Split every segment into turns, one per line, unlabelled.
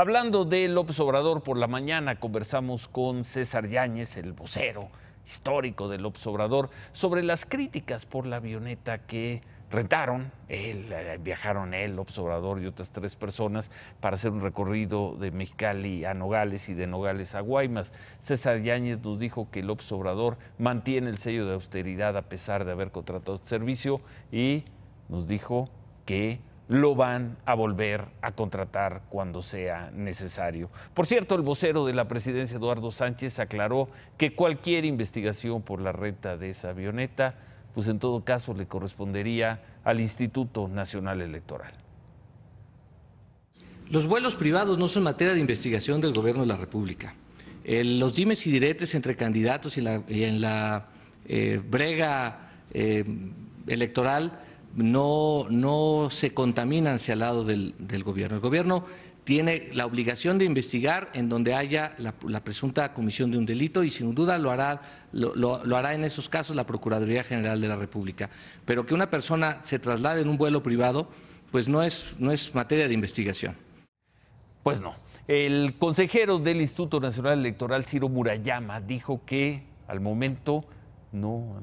Hablando de López Obrador, por la mañana conversamos con César Yáñez, el vocero histórico de López Obrador, sobre las críticas por la avioneta que rentaron, él, eh, viajaron él, López Obrador y otras tres personas para hacer un recorrido de Mexicali a Nogales y de Nogales a Guaymas. César Yáñez nos dijo que López Obrador mantiene el sello de austeridad a pesar de haber contratado este servicio y nos dijo que lo van a volver a contratar cuando sea necesario. Por cierto, el vocero de la presidencia, Eduardo Sánchez, aclaró que cualquier investigación por la renta de esa avioneta, pues en todo caso le correspondería al Instituto Nacional Electoral.
Los vuelos privados no son materia de investigación del Gobierno de la República. Eh, los dimes y diretes entre candidatos y, en la eh, brega eh, electoral no, no se contaminan hacia el lado del, gobierno. El gobierno tiene la obligación de investigar en donde haya la, presunta comisión de un delito y sin duda lo hará, lo, lo hará en esos casos la Procuraduría General de la República. Pero que una persona se traslade en un vuelo privado, pues no es, no es materia de investigación. Pues no.
El consejero del Instituto Nacional Electoral, Ciro Murayama, dijo que al momento no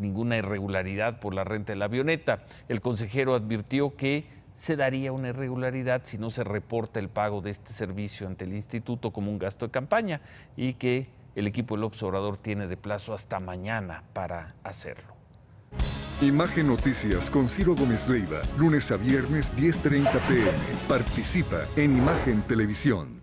ninguna irregularidad por la renta de la avioneta. El consejero advirtió que se daría una irregularidad si no se reporta el pago de este servicio ante el instituto como un gasto de campaña y que el equipo del observador tiene de plazo hasta mañana para hacerlo.
Imagen Noticias con Ciro Gómez Leiva, lunes a viernes 10.30 pm. Participa en Imagen Televisión.